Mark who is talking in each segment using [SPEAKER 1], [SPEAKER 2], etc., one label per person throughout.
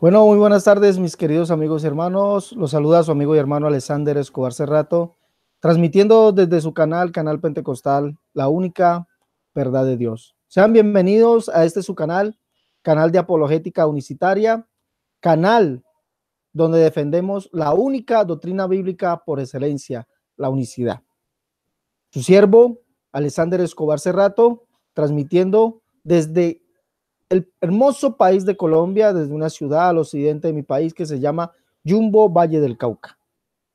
[SPEAKER 1] Bueno, muy buenas tardes, mis queridos amigos y hermanos. Los saluda su amigo y hermano Alexander Escobar Cerrato, transmitiendo desde su canal, Canal Pentecostal, la única verdad de Dios. Sean bienvenidos a este su canal, canal de apologética unicitaria, canal donde defendemos la única doctrina bíblica por excelencia, la unicidad. Su siervo, Alexander Escobar Cerrato, transmitiendo desde el hermoso país de Colombia desde una ciudad al occidente de mi país que se llama Jumbo Valle del Cauca.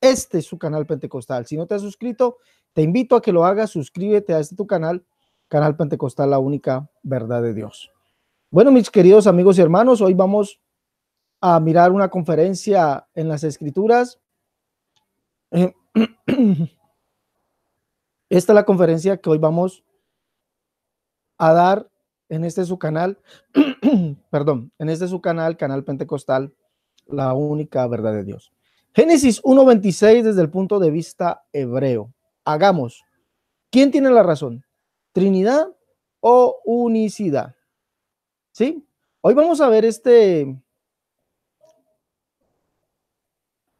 [SPEAKER 1] Este es su canal pentecostal. Si no te has suscrito, te invito a que lo hagas. Suscríbete a este tu canal, Canal Pentecostal, la única verdad de Dios. Bueno, mis queridos amigos y hermanos, hoy vamos a mirar una conferencia en las escrituras. Esta es la conferencia que hoy vamos a dar en este su canal, perdón, en este su canal, Canal Pentecostal, la única verdad de Dios. Génesis 1.26 desde el punto de vista hebreo. Hagamos. ¿Quién tiene la razón? ¿Trinidad o unicidad? ¿Sí? Hoy vamos a ver este...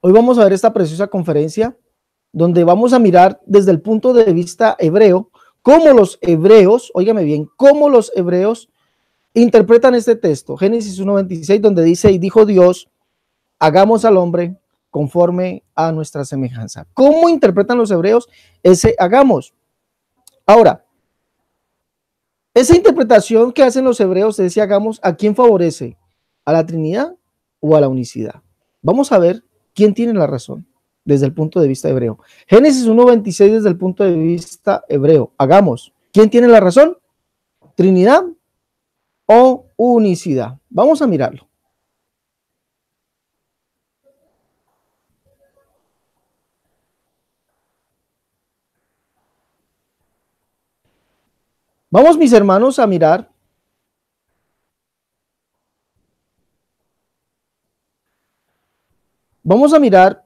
[SPEAKER 1] Hoy vamos a ver esta preciosa conferencia donde vamos a mirar desde el punto de vista hebreo cómo los hebreos, oígame bien, cómo los hebreos interpretan este texto, Génesis 1.26, donde dice, y dijo Dios, hagamos al hombre conforme a nuestra semejanza. ¿Cómo interpretan los hebreos ese hagamos? Ahora, esa interpretación que hacen los hebreos de ese hagamos, ¿a quién favorece? ¿A la Trinidad o a la unicidad? Vamos a ver quién tiene la razón desde el punto de vista hebreo. Génesis 1.26 desde el punto de vista hebreo. Hagamos. ¿Quién tiene la razón? ¿Trinidad o unicidad? Vamos a mirarlo. Vamos, mis hermanos, a mirar Vamos a mirar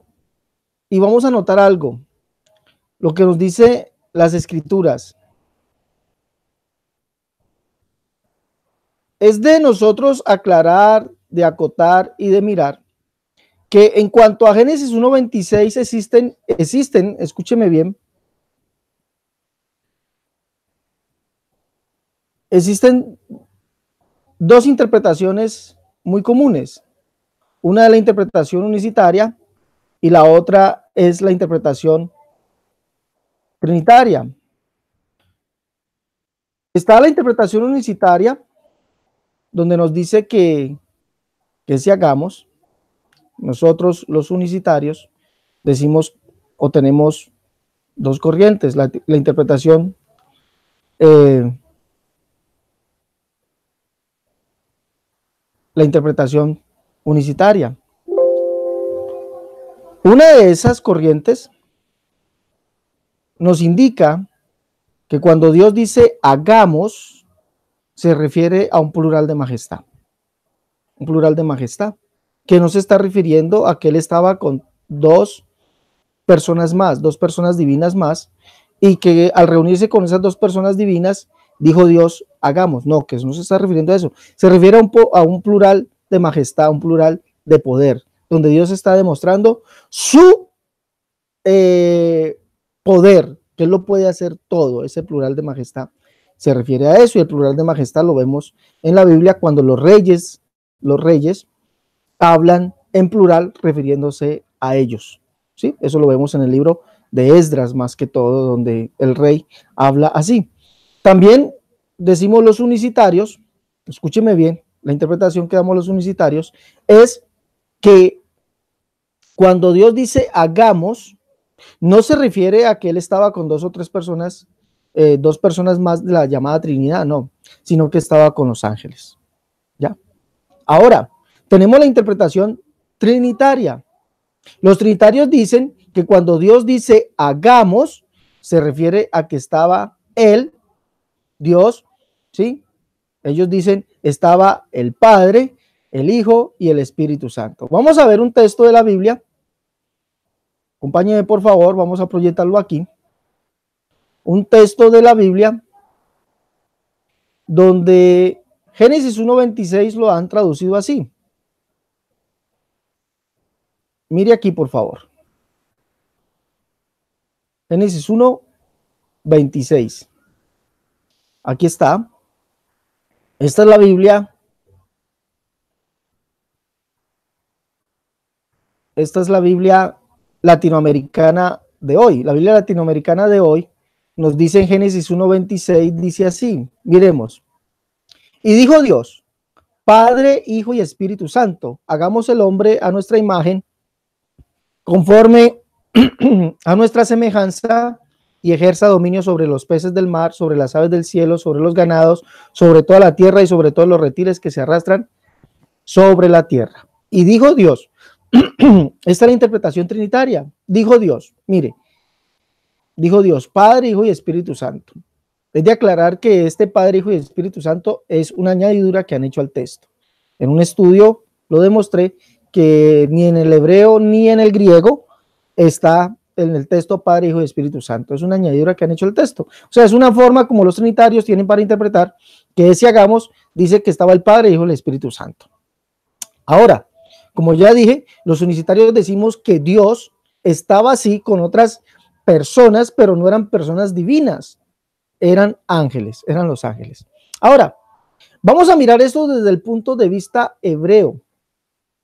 [SPEAKER 1] y vamos a notar algo, lo que nos dice las escrituras. Es de nosotros aclarar, de acotar y de mirar que en cuanto a Génesis 1.26 existen, existen, escúcheme bien, existen dos interpretaciones muy comunes. Una de la interpretación unicitaria y la otra es la interpretación trinitaria. Está la interpretación unicitaria, donde nos dice que, si hagamos, nosotros los unicitarios decimos o tenemos dos corrientes, la, interpretación eh, la interpretación unicitaria. Una de esas corrientes nos indica que cuando Dios dice hagamos, se refiere a un plural de majestad. Un plural de majestad, que no se está refiriendo a que Él estaba con dos personas más, dos personas divinas más, y que al reunirse con esas dos personas divinas, dijo Dios, hagamos. No, que no se está refiriendo a eso. Se refiere a un, plural de majestad, un plural de poder, donde Dios está demostrando su eh, poder, que Él lo puede hacer todo, ese plural de majestad. Se refiere a eso y el plural de majestad lo vemos en la Biblia cuando los reyes, los reyes hablan en plural refiriéndose a ellos. ¿sí? Eso lo vemos en el libro de Esdras más que todo, donde el rey habla así. También decimos los unicitarios, escúcheme bien, la interpretación que damos los unicitarios es que cuando Dios dice hagamos, no se refiere a que Él estaba con dos o tres personas, eh, dos personas más de la llamada Trinidad, no, sino que estaba con los ángeles. ¿Ya? Ahora, tenemos la interpretación trinitaria. Los trinitarios dicen que cuando Dios dice hagamos, se refiere a que estaba Él, Dios, ¿sí? Ellos dicen estaba el Padre, el Hijo y el Espíritu Santo. Vamos a ver un texto de la Biblia acompáñenme por favor, vamos a proyectarlo aquí, un texto de la Biblia donde Génesis 1.26 lo han traducido así. Mire aquí, por favor. Génesis 1.26. Aquí está. Esta es la Biblia. Esta es la Biblia latinoamericana de hoy. La Biblia latinoamericana de hoy nos dice en Génesis 1.26, dice así, miremos. Y dijo Dios, Padre, Hijo y Espíritu Santo, hagamos el hombre a nuestra imagen, conforme a nuestra semejanza, y ejerza dominio sobre los peces del mar, sobre las aves del cielo, sobre los ganados, sobre toda la tierra y sobre todos los reptiles que se arrastran sobre la tierra. Y dijo Dios, Esta es la interpretación trinitaria. Dijo Dios, mire, dijo Dios, Padre, Hijo y Espíritu Santo. Es de aclarar que este Padre, Hijo y Espíritu Santo es una añadidura que han hecho al texto. En un estudio lo demostré que ni en el hebreo ni en el griego está en el texto Padre, Hijo y Espíritu Santo. Es una añadidura que han hecho el texto. O sea, es una forma como los trinitarios tienen para interpretar que si hagamos dice que estaba el Padre, Hijo y el Espíritu Santo. Ahora, como ya dije, los unicitarios decimos que Dios estaba así con otras personas, pero no eran personas divinas, eran ángeles, eran los ángeles. Ahora, vamos a mirar esto desde el punto de vista hebreo,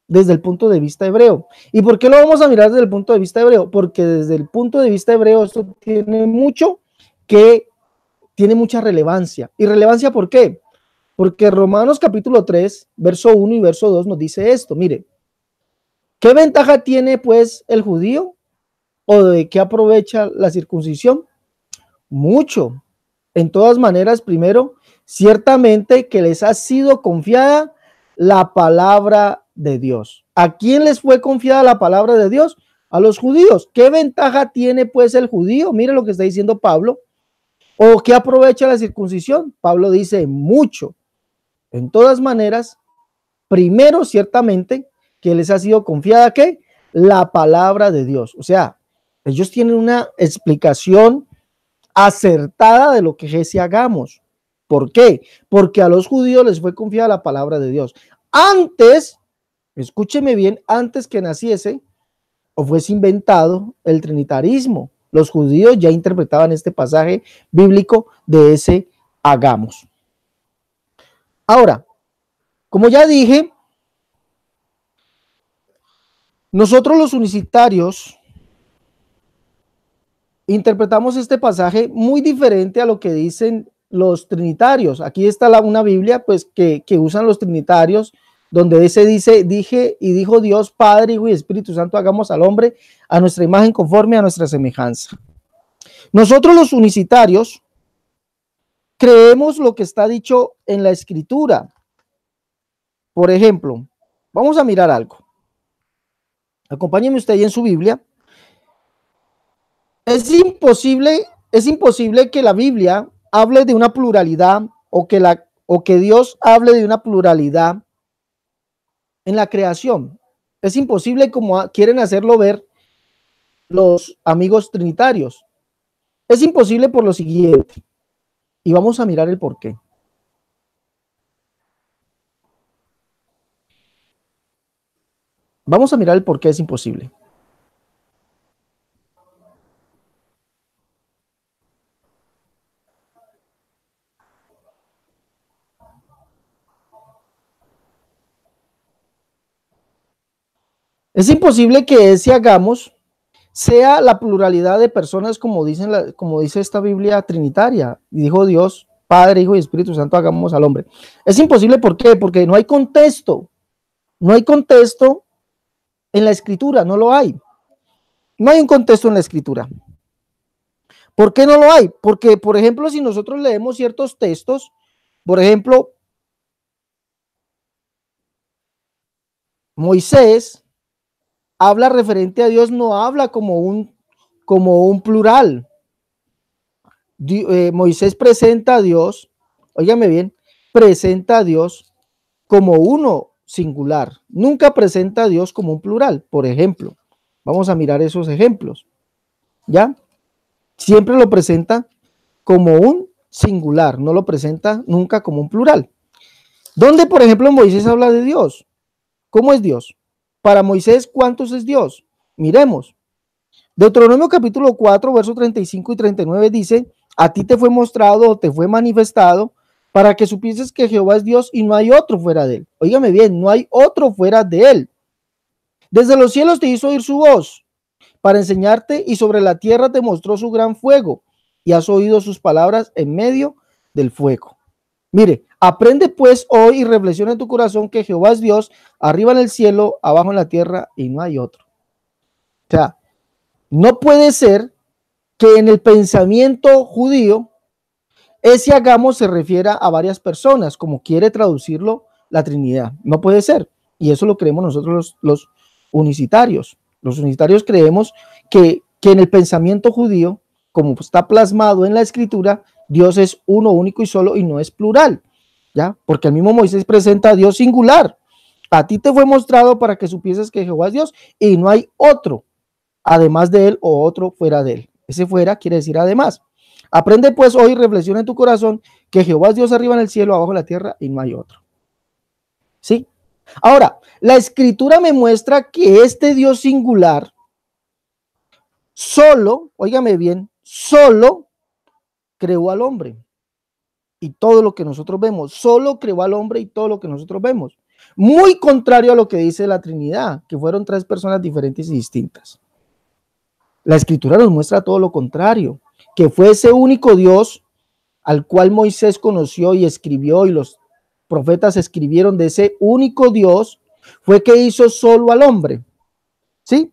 [SPEAKER 1] desde el punto de vista hebreo. ¿Y por qué lo vamos a mirar desde el punto de vista hebreo? Porque desde el punto de vista hebreo esto tiene mucho que, tiene mucha relevancia. ¿Y relevancia por qué? Porque Romanos capítulo 3, verso 1 y verso 2 nos dice esto, mire, ¿Qué ventaja tiene pues el judío? ¿O de qué aprovecha la circuncisión? Mucho. En todas maneras, primero, ciertamente que les ha sido confiada la palabra de Dios. ¿A quién les fue confiada la palabra de Dios? A los judíos. ¿Qué ventaja tiene pues el judío? Mire lo que está diciendo Pablo. ¿O qué aprovecha la circuncisión? Pablo dice mucho. En todas maneras, primero, ciertamente, que les ha sido confiada, ¿qué? La palabra de Dios. O sea, ellos tienen una explicación acertada de lo que es hagamos. ¿Por qué? Porque a los judíos les fue confiada la palabra de Dios. Antes, escúcheme bien, antes que naciese o fuese inventado el trinitarismo, los judíos ya interpretaban este pasaje bíblico de ese hagamos. Ahora, como ya dije, nosotros los unicitarios interpretamos este pasaje muy diferente a lo que dicen los trinitarios. Aquí está la, una Biblia pues, que, usan los trinitarios, donde ese dice, dije y dijo Dios, Padre, y Espíritu Santo, hagamos al hombre a nuestra imagen conforme a nuestra semejanza. Nosotros los unicitarios creemos lo que está dicho en la escritura. Por ejemplo, vamos a mirar algo. Acompáñeme usted en su Biblia. Es imposible, es imposible que la Biblia hable de una pluralidad o que, la, o que Dios hable de una pluralidad en la creación. Es imposible como quieren hacerlo ver los amigos trinitarios. Es imposible por lo siguiente. Y vamos a mirar el porqué. Vamos a mirar el por qué es imposible. Es imposible que ese hagamos sea la pluralidad de personas, como, dicen como dice esta Biblia trinitaria. Y dijo Dios, Padre, Hijo y Espíritu Santo, hagamos al hombre. Es imposible, ¿por qué? Porque no hay contexto. No hay contexto en la escritura, no lo hay. No hay un contexto en la escritura. ¿Por qué no lo hay? Porque, por ejemplo, si nosotros leemos ciertos textos, por ejemplo, Moisés habla referente a Dios, no habla como un, como un plural. Eh, Moisés presenta a Dios, óigame bien, presenta a Dios como uno singular. Nunca presenta a Dios como un plural, por ejemplo. Vamos a mirar esos ejemplos. ¿Ya? Siempre lo presenta como un singular, no lo presenta nunca como un plural. ¿Dónde, por ejemplo, Moisés habla de Dios? ¿Cómo es Dios? Para Moisés, ¿cuántos es Dios? Miremos. Deuteronomio capítulo 4, versos 35 y 39 dice, a ti te fue mostrado o te fue manifestado para que supieses que Jehová es Dios y no hay otro fuera de él. Óigame bien, no hay otro fuera de él. Desde los cielos te hizo oír su voz para enseñarte y sobre la tierra te mostró su gran fuego y has oído sus palabras en medio del fuego. Mire, aprende pues hoy y reflexiona en tu corazón que Jehová es Dios, arriba en el cielo, abajo en la tierra y no hay otro. O sea, no puede ser que en el pensamiento judío ese hagamos se refiere a varias personas, como quiere traducirlo la Trinidad. No puede ser. Y eso lo creemos nosotros los, los unicitarios. Los unicitarios creemos que, en el pensamiento judío, como está plasmado en la escritura, Dios es uno, único y solo y no es plural. ¿Ya? Porque el mismo Moisés presenta a Dios singular. A ti te fue mostrado para que supieses que Jehová es Dios y no hay otro, además de él o otro fuera de él. Ese fuera quiere decir además. Aprende pues hoy, reflexiona en tu corazón que Jehová es Dios arriba en el cielo, abajo en la tierra y no hay otro. ¿Sí? Ahora, la escritura me muestra que este Dios singular solo, óigame bien, solo creó al hombre y todo lo que nosotros vemos, solo creó al hombre y todo lo que nosotros vemos. Muy contrario a lo que dice la Trinidad, que fueron tres personas diferentes y distintas. La escritura nos muestra todo lo contrario que fue ese único Dios al cual Moisés conoció y escribió y los profetas escribieron de ese único Dios, fue que hizo solo al hombre, ¿sí?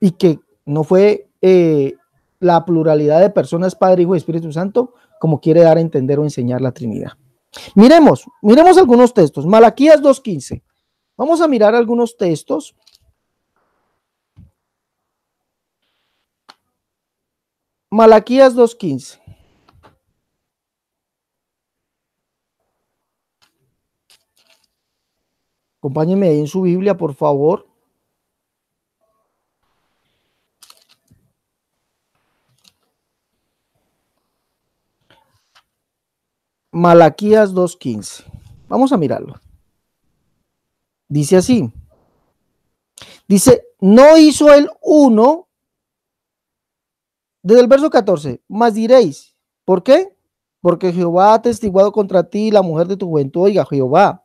[SPEAKER 1] Y que no fue eh, la pluralidad de personas, Padre, Hijo y Espíritu Santo, como quiere dar a entender o enseñar la Trinidad. Miremos, miremos algunos textos. Malaquías 2.15. Vamos a mirar algunos textos Malaquías 2.15. Acompáñenme ahí en su Biblia, por favor. Malaquías 2.15. Vamos a mirarlo. Dice así. Dice, no hizo el uno desde el verso 14, más diréis, ¿por qué? Porque Jehová ha testiguado contra ti la mujer de tu juventud, oiga Jehová.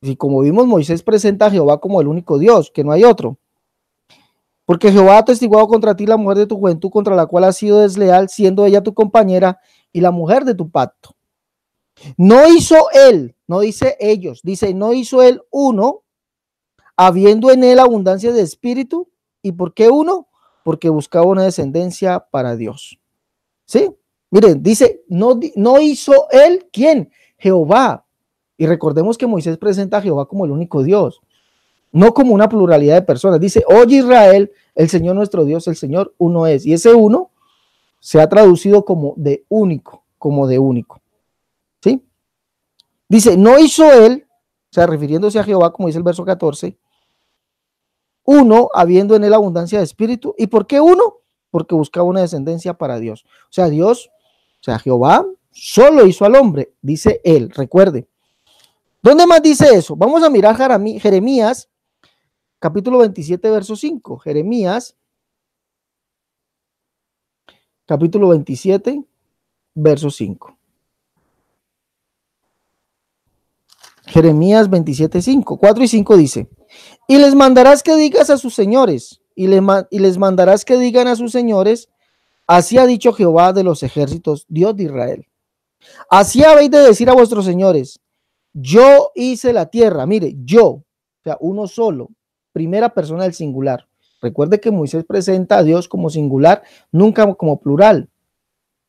[SPEAKER 1] Y como vimos, Moisés presenta a Jehová como el único Dios, que no hay otro. Porque Jehová ha testiguado contra ti la mujer de tu juventud, contra la cual has sido desleal, siendo ella tu compañera y la mujer de tu pacto. No hizo él, no dice ellos, dice, no hizo él uno, habiendo en él abundancia de espíritu. ¿Y por qué uno? porque buscaba una descendencia para Dios. ¿Sí? Miren, dice, no, no hizo él quién? Jehová. Y recordemos que Moisés presenta a Jehová como el único Dios, no como una pluralidad de personas. Dice, oye Israel, el Señor nuestro Dios, el Señor uno es. Y ese uno se ha traducido como de único, como de único. ¿Sí? Dice, no hizo él, o sea, refiriéndose a Jehová, como dice el verso 14, uno habiendo en él abundancia de espíritu. ¿Y por qué uno? Porque buscaba una descendencia para Dios. O sea, Dios, o sea, Jehová solo hizo al hombre, dice él, recuerde. ¿Dónde más dice eso? Vamos a mirar Jeremías, capítulo 27, verso 5. Jeremías, capítulo 27, verso 5. Jeremías 27, 5, 4 y 5 dice, y les mandarás que digas a sus señores, y, y les mandarás que digan a sus señores, así ha dicho Jehová de los ejércitos, Dios de Israel. Así habéis de decir a vuestros señores, yo hice la tierra, mire, yo, o sea, uno solo, primera persona del singular. Recuerde que Moisés presenta a Dios como singular, nunca como plural.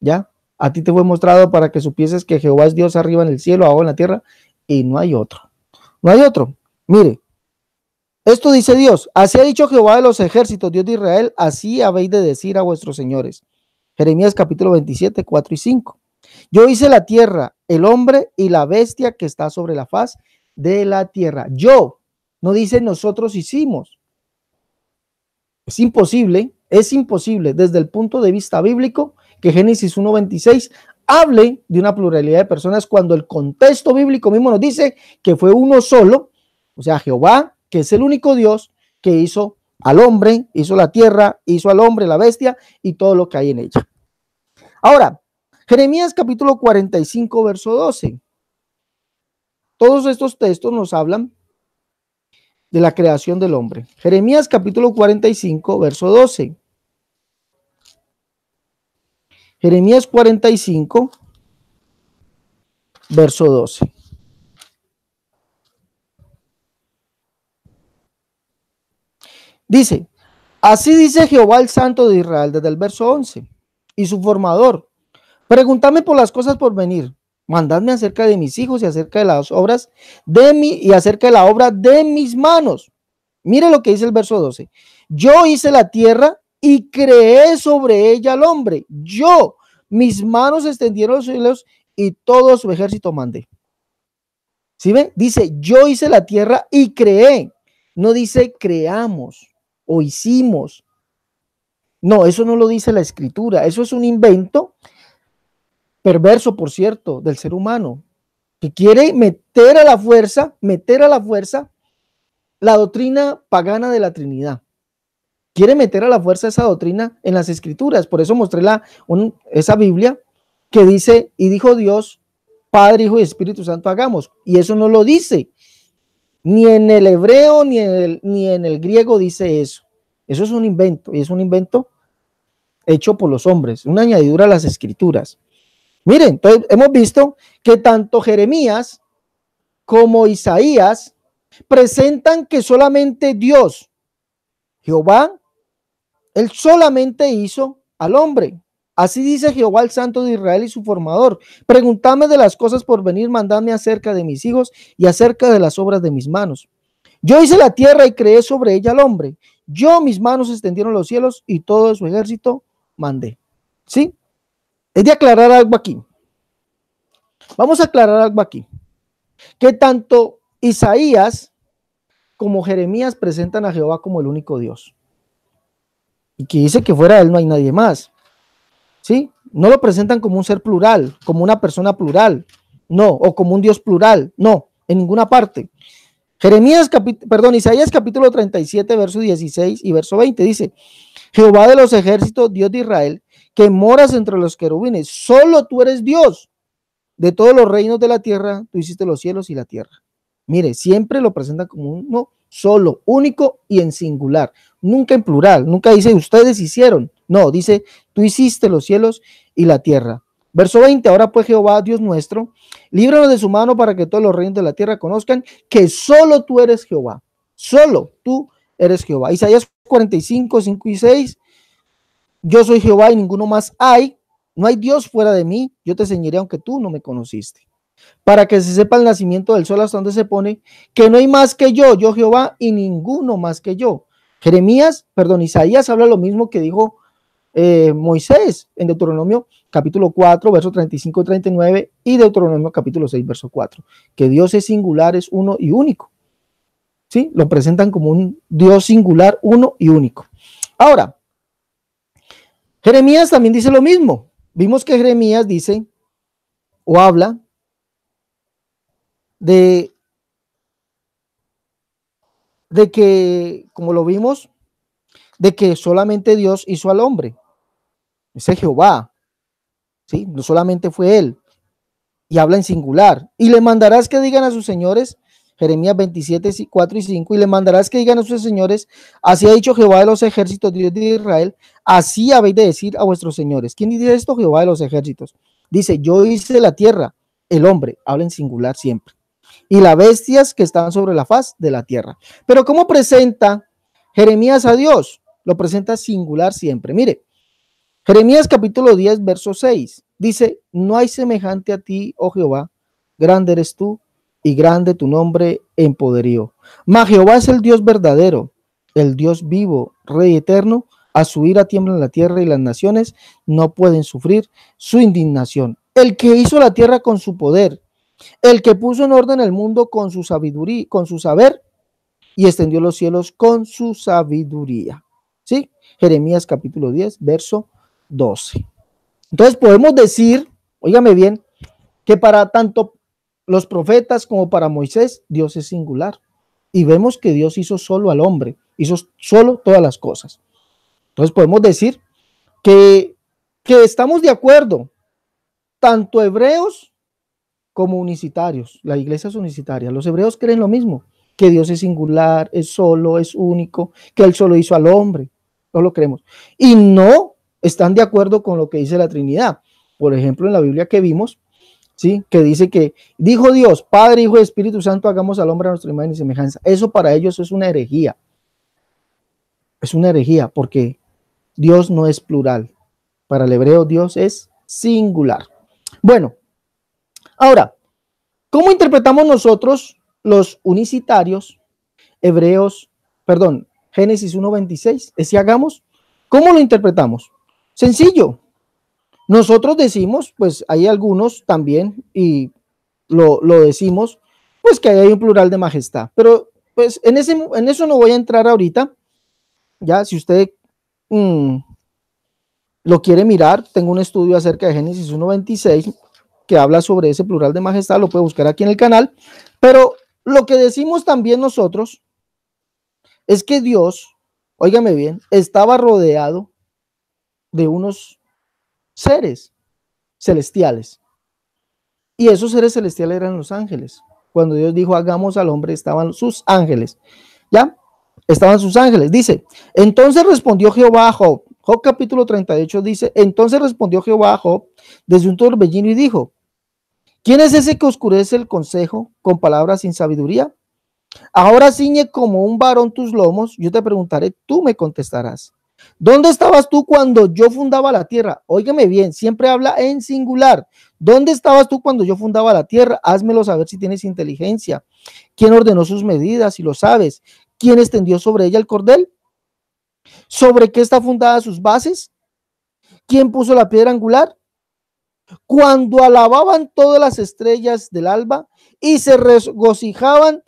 [SPEAKER 1] ¿Ya? A ti te fue mostrado para que supieses que Jehová es Dios arriba en el cielo, abajo en la tierra y no hay otro. No hay otro. Mire, esto dice Dios, así ha dicho Jehová de los ejércitos, Dios de Israel, así habéis de decir a vuestros señores. Jeremías capítulo 27, 4 y 5. Yo hice la tierra, el hombre y la bestia que está sobre la faz de la tierra. Yo, no dice nosotros hicimos. Es imposible, es imposible desde el punto de vista bíblico que Génesis 1.26 hable de una pluralidad de personas cuando el contexto bíblico mismo nos dice que fue uno solo, o sea, Jehová, que es el único Dios que hizo al hombre, hizo la tierra, hizo al hombre la bestia y todo lo que hay en ella. Ahora, Jeremías capítulo 45, verso 12. Todos estos textos nos hablan de la creación del hombre. Jeremías capítulo 45, verso 12. Jeremías 45, verso 12. Dice, así dice Jehová el Santo de Israel desde el verso 11 y su formador. Preguntadme por las cosas por venir. Mandadme acerca de mis hijos y acerca de las obras de mí y acerca de la obra de mis manos. Mire lo que dice el verso 12. Yo hice la tierra y creé sobre ella al hombre. Yo, mis manos extendieron los cielos y todo su ejército mandé. ¿Sí ven? Dice, yo hice la tierra y creé. No dice creamos o hicimos. No, eso no lo dice la escritura. Eso es un invento perverso, por cierto, del ser humano, que quiere meter a la fuerza, meter a la fuerza la doctrina pagana de la Trinidad quiere meter a la fuerza esa doctrina en las escrituras. Por eso mostré esa Biblia que dice, y dijo Dios, Padre, Hijo y Espíritu Santo, hagamos. Y eso no lo dice. Ni en el hebreo ni en el, ni en el griego dice eso. Eso es un invento, y es un invento hecho por los hombres, una añadidura a las escrituras. Miren, entonces hemos visto que tanto Jeremías como Isaías presentan que solamente Dios, Jehová, él solamente hizo al hombre. Así dice Jehová el Santo de Israel y su formador. pregúntame de las cosas por venir, mandadme acerca de mis hijos y acerca de las obras de mis manos. Yo hice la tierra y creé sobre ella al hombre. Yo mis manos extendieron los cielos y todo su ejército mandé. ¿Sí? Es de aclarar algo aquí. Vamos a aclarar algo aquí. Que tanto Isaías como Jeremías presentan a Jehová como el único Dios que dice que fuera él no hay nadie más. ¿Sí? No lo presentan como un ser plural, como una persona plural, no, o como un Dios plural, no, en ninguna parte. Jeremías, perdón, Isaías capítulo 37, verso 16 y verso 20 dice, Jehová de los ejércitos, Dios de Israel, que moras entre los querubines, solo tú eres Dios. De todos los reinos de la tierra, tú hiciste los cielos y la tierra. Mire, siempre lo presentan como uno solo, único y en singular nunca en plural, nunca dice ustedes hicieron, no, dice tú hiciste los cielos y la tierra. Verso 20, ahora pues Jehová, Dios nuestro, líbranos de su mano para que todos los reinos de la tierra conozcan que solo tú eres Jehová, solo tú eres Jehová. Isaías 45, 5 y 6, yo soy Jehová y ninguno más hay, no hay Dios fuera de mí, yo te enseñaré aunque tú no me conociste. Para que se sepa el nacimiento del sol hasta donde se pone, que no hay más que yo, yo Jehová y ninguno más que yo Jeremías, perdón, Isaías habla lo mismo que dijo eh, Moisés en Deuteronomio capítulo 4, verso 35-39 y y Deuteronomio capítulo 6, verso 4, que Dios es singular, es uno y único. ¿Sí? Lo presentan como un Dios singular, uno y único. Ahora, Jeremías también dice lo mismo. Vimos que Jeremías dice o habla de de que, como lo vimos, de que solamente Dios hizo al hombre. Ese Jehová. ¿sí? No solamente fue él. Y habla en singular. Y le mandarás que digan a sus señores, Jeremías 27, 4 y 5, y le mandarás que digan a sus señores, así ha dicho Jehová de los ejércitos, Dios de Israel, así habéis de decir a vuestros señores. ¿Quién dice esto? Jehová de los ejércitos. Dice, yo hice la tierra, el hombre, habla en singular siempre y las bestias que están sobre la faz de la tierra. Pero ¿cómo presenta Jeremías a Dios? Lo presenta singular siempre. Mire, Jeremías capítulo 10, verso 6, dice, no hay semejante a ti, oh Jehová, grande eres tú y grande tu nombre en poderío. Mas Jehová es el Dios verdadero, el Dios vivo, Rey eterno, a su ira tiembla la tierra y las naciones no pueden sufrir su indignación. El que hizo la tierra con su poder, el que puso en orden el mundo con su sabiduría, con su saber, y extendió los cielos con su sabiduría. ¿Sí? Jeremías capítulo 10, verso 12. Entonces podemos decir, óigame bien, que para tanto los profetas como para Moisés, Dios es singular. Y vemos que Dios hizo solo al hombre, hizo solo todas las cosas. Entonces podemos decir que, que estamos de acuerdo, tanto hebreos como unicitarios, la iglesia es unicitaria. Los hebreos creen lo mismo, que Dios es singular, es solo, es único, que Él solo hizo al hombre. No lo creemos. Y no están de acuerdo con lo que dice la Trinidad. Por ejemplo, en la Biblia que vimos, ¿sí? que dice que dijo Dios, Padre, Hijo y Espíritu Santo, hagamos al hombre a nuestra imagen y semejanza. Eso para ellos es una herejía. Es una herejía porque Dios no es plural. Para el hebreo Dios es singular. Bueno, Ahora, ¿cómo interpretamos nosotros los unicitarios, hebreos, perdón, Génesis 1.26? si hagamos, ¿cómo lo interpretamos? Sencillo. Nosotros decimos, pues hay algunos también, y lo, decimos, pues que hay un plural de majestad. Pero pues en, ese, en eso no voy a entrar ahorita. Ya, si usted mm, lo quiere mirar, tengo un estudio acerca de Génesis 1.26 que habla sobre ese plural de majestad, lo puede buscar aquí en el canal, pero lo que decimos también nosotros es que Dios, óigame bien, estaba rodeado de unos seres celestiales. Y esos seres celestiales eran los ángeles. Cuando Dios dijo, hagamos al hombre, estaban sus ángeles. ¿Ya? Estaban sus ángeles. Dice, entonces respondió Jehová a Job. Job capítulo 38 dice, entonces respondió Jehová a Job desde un torbellino y dijo, ¿Quién es ese que oscurece el consejo con palabras sin sabiduría? Ahora ciñe como un varón tus lomos, yo te preguntaré, tú me contestarás. ¿Dónde estabas tú cuando yo fundaba la tierra? Óigame bien, siempre habla en singular. ¿Dónde estabas tú cuando yo fundaba la tierra? Házmelo saber si tienes inteligencia. ¿Quién ordenó sus medidas? Si lo sabes. ¿Quién extendió sobre ella el cordel? ¿Sobre qué está fundada sus bases? ¿Quién puso la piedra angular? cuando alababan todas las estrellas del alba y se regocijaban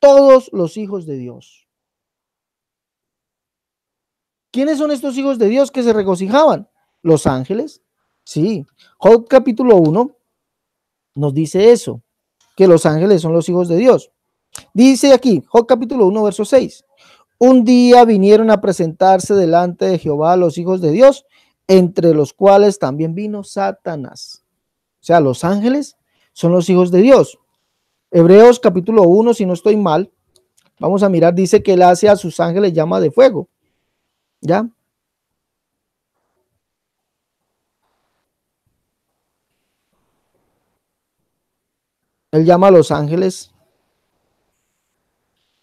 [SPEAKER 1] todos los hijos de Dios. ¿Quiénes son estos hijos de Dios que se regocijaban? Los ángeles. Sí. Job capítulo 1 nos dice eso, que los ángeles son los hijos de Dios. Dice aquí, Job capítulo 1, verso 6. Un día vinieron a presentarse delante de Jehová los hijos de Dios entre los cuales también vino Satanás. O sea, los ángeles son los hijos de Dios. Hebreos capítulo 1, si no estoy mal, vamos a mirar, dice que él hace a sus ángeles llama de fuego. ¿Ya? Él llama a los ángeles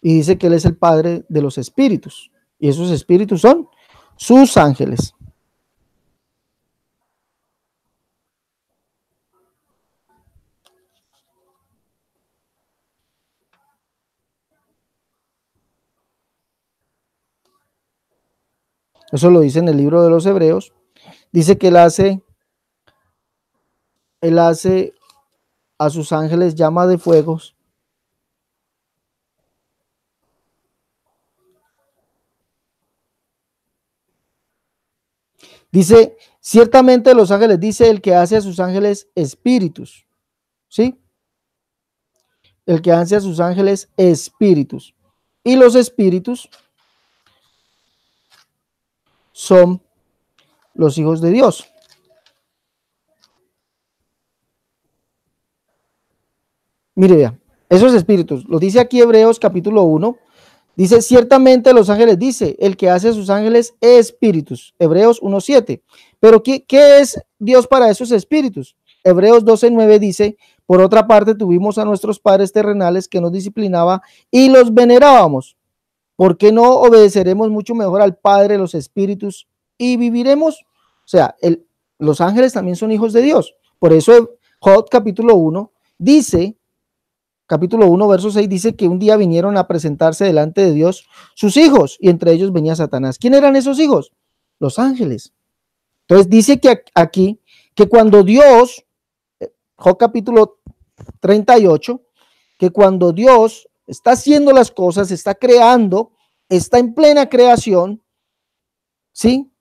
[SPEAKER 1] y dice que Él es el Padre de los espíritus. Y esos espíritus son sus ángeles. Eso lo dice en el libro de los Hebreos. Dice que él hace, él hace a sus ángeles llama de fuegos. Dice, ciertamente los ángeles, dice el que hace a sus ángeles espíritus. ¿Sí? El que hace a sus ángeles espíritus. Y los espíritus son los hijos de Dios. Mire, vea, esos espíritus, lo dice aquí Hebreos capítulo 1, dice, ciertamente los ángeles, dice, el que hace a sus ángeles espíritus, Hebreos 1.7. Pero ¿qué, ¿qué, es Dios para esos espíritus? Hebreos 12.9 dice, por otra parte tuvimos a nuestros padres terrenales que nos disciplinaba y los venerábamos. ¿Por qué no obedeceremos mucho mejor al Padre, los espíritus y viviremos? O sea, los ángeles también son hijos de Dios. Por eso Job capítulo 1 dice, capítulo 1, verso 6, dice que un día vinieron a presentarse delante de Dios sus hijos y entre ellos venía Satanás. ¿Quién eran esos hijos? Los ángeles. Entonces dice que aquí, que cuando Dios, eh, Job capítulo 38, que cuando Dios está haciendo las cosas, está creando, está en plena creación, ¿sí?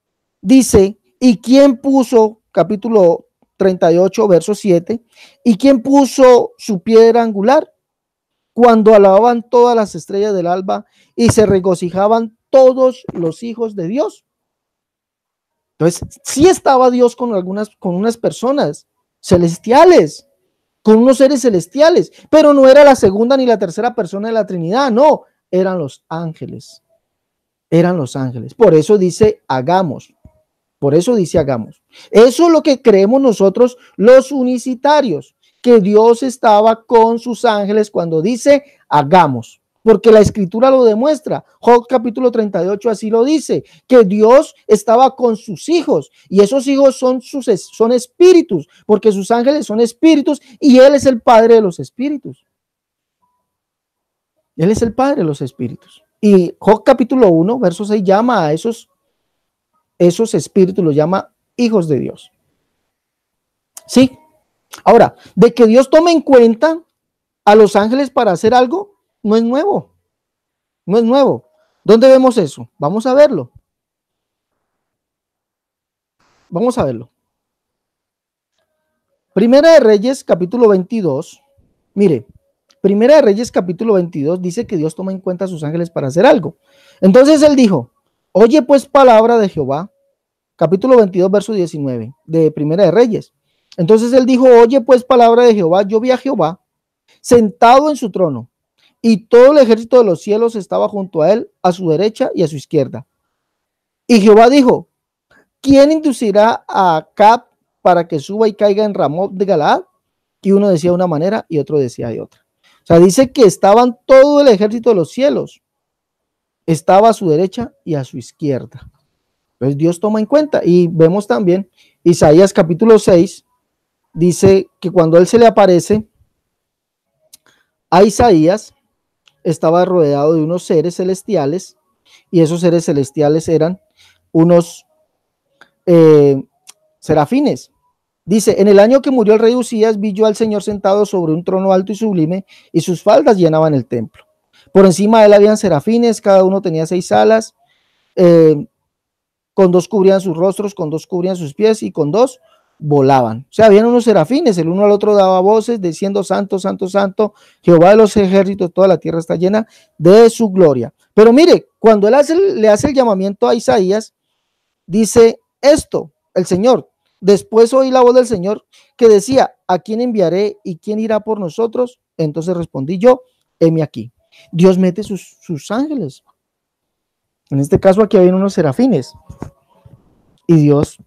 [SPEAKER 1] Dice, ¿y quién puso, capítulo 38, verso 7, ¿y quién puso su piedra angular? Cuando alababan todas las estrellas del alba y se regocijaban todos los hijos de Dios. Entonces, sí estaba Dios con algunas, con unas personas celestiales, con unos seres celestiales, pero no era la segunda ni la tercera persona de la Trinidad, no, eran los ángeles. Eran los ángeles. Por eso dice, hagamos. Por eso dice, hagamos. Eso es lo que creemos nosotros los unicitarios, que Dios estaba con sus ángeles cuando dice, hagamos porque la escritura lo demuestra. Job capítulo 38 así lo dice, que Dios estaba con sus hijos y esos hijos son, sus, son espíritus, porque sus ángeles son espíritus y Él es el Padre de los espíritus. Él es el Padre de los espíritus. Y Job capítulo 1, verso 6 llama a esos, esos espíritus, los llama hijos de Dios. ¿Sí? Ahora, de que Dios tome en cuenta a los ángeles para hacer algo, no es nuevo. No es nuevo. ¿Dónde vemos eso? Vamos a verlo. Vamos a verlo. Primera de Reyes, capítulo 22. Mire, Primera de Reyes, capítulo 22, dice que Dios toma en cuenta a sus ángeles para hacer algo. Entonces él dijo, oye pues palabra de Jehová, capítulo 22, verso 19, de Primera de Reyes. Entonces él dijo, oye pues palabra de Jehová, yo vi a Jehová sentado en su trono y todo el ejército de los cielos estaba junto a él, a su derecha y a su izquierda. Y Jehová dijo, ¿quién inducirá a Cap para que suba y caiga en Ramón de Galaad? Y uno decía de una manera y otro decía de otra. O sea, dice que estaban todo el ejército de los cielos. Estaba a su derecha y a su izquierda. pues Dios toma en cuenta. Y vemos también Isaías capítulo 6, dice que cuando Él se le aparece a Isaías, estaba rodeado de unos seres celestiales y esos seres celestiales eran unos eh, serafines. Dice, en el año que murió el rey Usías, vi yo al Señor sentado sobre un trono alto y sublime, y sus faldas llenaban el templo. Por encima de él habían serafines, cada uno tenía seis alas, eh, con dos cubrían sus rostros, con dos cubrían sus pies, y con dos volaban. O sea, habían unos serafines, el uno al otro daba voces diciendo, Santo, Santo, Santo, Jehová de los ejércitos, toda la tierra está llena de su gloria. Pero mire, cuando él le hace el llamamiento a Isaías, dice esto, el Señor, después oí la voz del Señor que decía, ¿a quién enviaré y quién irá por nosotros? Entonces respondí yo, heme aquí. Dios mete sus, sus ángeles. En este caso aquí habían unos serafines y Dios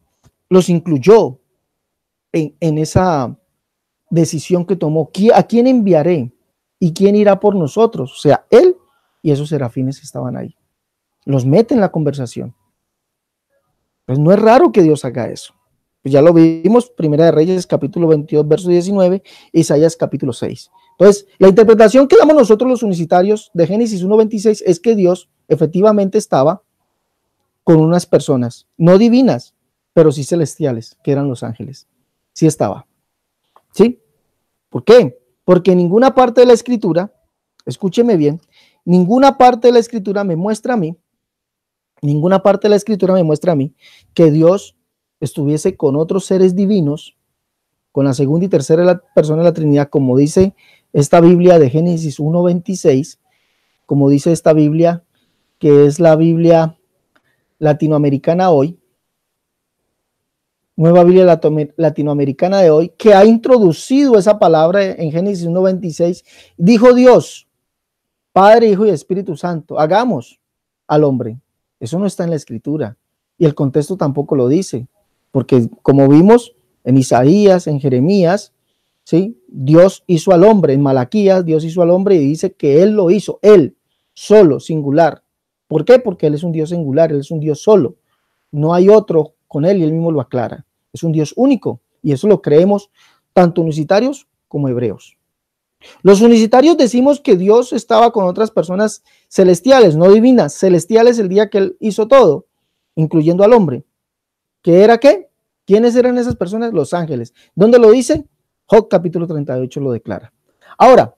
[SPEAKER 1] los incluyó en, esa decisión que tomó. ¿A quién enviaré? ¿Y quién irá por nosotros? O sea, él y esos serafines estaban ahí. Los mete en la conversación. Pues no es raro que Dios haga eso. Pues ya lo vimos, Primera de Reyes, capítulo 22, verso 19, Isaías, capítulo 6. Entonces, la interpretación que damos nosotros los unicitarios de Génesis 1.26 es que Dios efectivamente estaba con unas personas, no divinas, pero sí celestiales, que eran los ángeles sí estaba. ¿Sí? ¿Por qué? Porque ninguna parte de la escritura, escúcheme bien, ninguna parte de la escritura me muestra a mí, ninguna parte de la escritura me muestra a mí que Dios estuviese con otros seres divinos, con la segunda y tercera persona de la Trinidad, como dice esta Biblia de Génesis 1.26, como dice esta Biblia, que es la Biblia latinoamericana hoy, Nueva Biblia Latinoamericana de hoy, que ha introducido esa palabra en Génesis 1.26, dijo Dios, Padre, Hijo y Espíritu Santo, hagamos al hombre. Eso no está en la escritura y el contexto tampoco lo dice, porque como vimos en Isaías, en Jeremías, ¿sí? Dios hizo al hombre, en Malaquías Dios hizo al hombre y dice que Él lo hizo, Él, solo, singular. ¿Por qué? Porque Él es un Dios singular, Él es un Dios solo. No hay otro con él y él mismo lo aclara. Es un Dios único y eso lo creemos tanto unicitarios como hebreos. Los unicitarios decimos que Dios estaba con otras personas celestiales, no divinas, celestiales el día que él hizo todo, incluyendo al hombre. ¿Qué era qué? ¿Quiénes eran esas personas? Los ángeles. ¿Dónde lo dice? Job capítulo 38 lo declara. Ahora,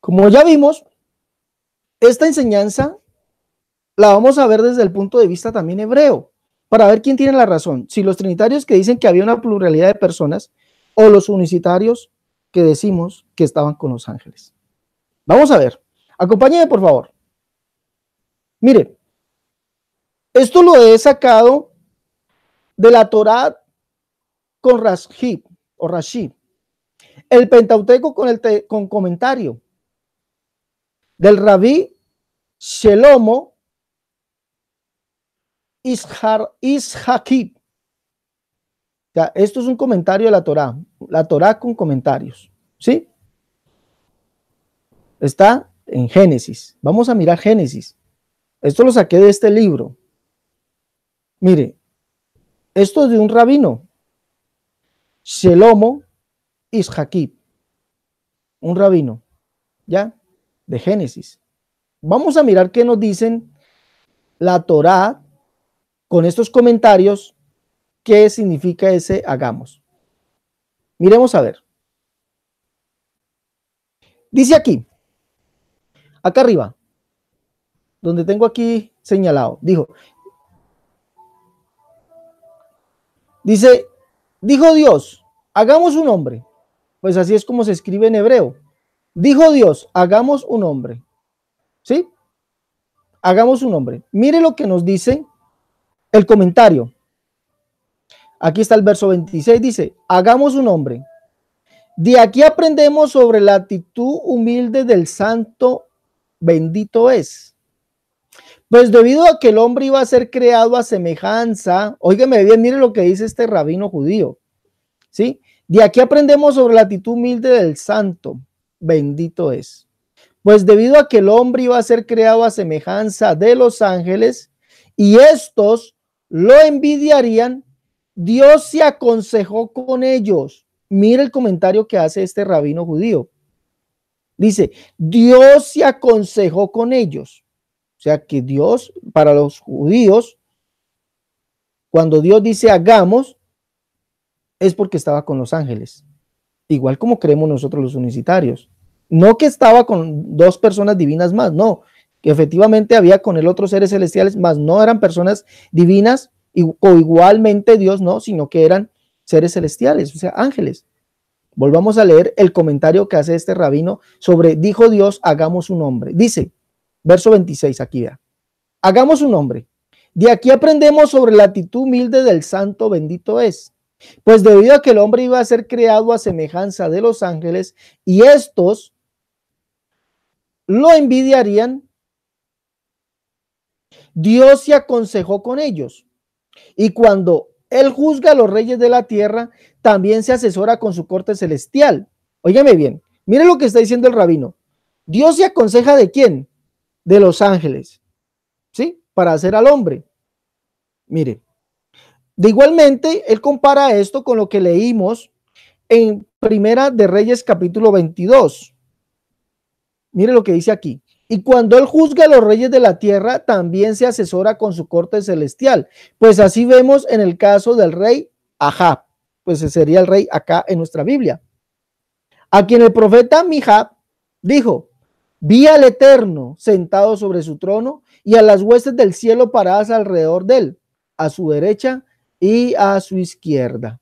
[SPEAKER 1] como ya vimos, esta enseñanza la vamos a ver desde el punto de vista también hebreo para ver quién tiene la razón, si los trinitarios que dicen que había una pluralidad de personas o los unicitarios que decimos que estaban con los ángeles. Vamos a ver, acompáñenme por favor. Mire, esto lo he sacado de la Torá con Rashid o Rashid, el Pentateuco con, el con comentario del rabí Shelomo Ishar, Ishakib. Ya, esto es un comentario de la Torá, la Torah con comentarios, ¿sí? Está en Génesis. Vamos a mirar Génesis. Esto lo saqué de este libro. Mire, esto es de un rabino, Shelomo Ishakib, un rabino, ¿ya? De Génesis. Vamos a mirar qué nos dicen la Torá con estos comentarios qué significa ese hagamos. Miremos a ver. Dice aquí, acá arriba, donde tengo aquí señalado, dijo, dice, dijo Dios, hagamos un hombre. Pues así es como se escribe en hebreo. Dijo Dios, hagamos un hombre. ¿Sí? Hagamos un hombre. Mire lo que nos dice el comentario. Aquí está el verso 26, dice, hagamos un hombre. De aquí aprendemos sobre la actitud humilde del santo bendito es. Pues debido a que el hombre iba a ser creado a semejanza, óigame bien, mire lo que dice este rabino judío, ¿sí? De aquí aprendemos sobre la actitud humilde del santo, bendito es. Pues debido a que el hombre iba a ser creado a semejanza de los ángeles, y estos lo envidiarían, Dios se aconsejó con ellos. Mira el comentario que hace este rabino judío. Dice, Dios se aconsejó con ellos. O sea que Dios, para los judíos, cuando Dios dice hagamos, es porque estaba con los ángeles. Igual como creemos nosotros los unicitarios. No que estaba con dos personas divinas más, no, que efectivamente había con él otros seres celestiales, mas no eran personas divinas o igualmente Dios, no, sino que eran seres celestiales, o sea, ángeles. Volvamos a leer el comentario que hace este rabino sobre dijo Dios, hagamos un hombre. Dice, verso 26 aquí vea: Hagamos un hombre. De aquí aprendemos sobre la actitud humilde del santo bendito es. Pues debido a que el hombre iba a ser creado a semejanza de los ángeles y estos lo envidiarían, Dios se aconsejó con ellos. Y cuando Él juzga a los reyes de la tierra, también se asesora con su corte celestial. Óyeme bien, mire lo que está diciendo el rabino. Dios se aconseja de quién? De los ángeles. ¿Sí? Para hacer al hombre. Mire. De igualmente, él compara esto con lo que leímos en Primera de Reyes capítulo 22. Mire lo que dice aquí. Y cuando él juzga a los reyes de la tierra, también se asesora con su corte celestial. Pues así vemos en el caso del rey Ahab, pues sería el rey acá en nuestra Biblia, a quien el profeta Mihab dijo, vi al Eterno sentado sobre su trono y a las huestes del cielo paradas alrededor de él, a su derecha y a su izquierda.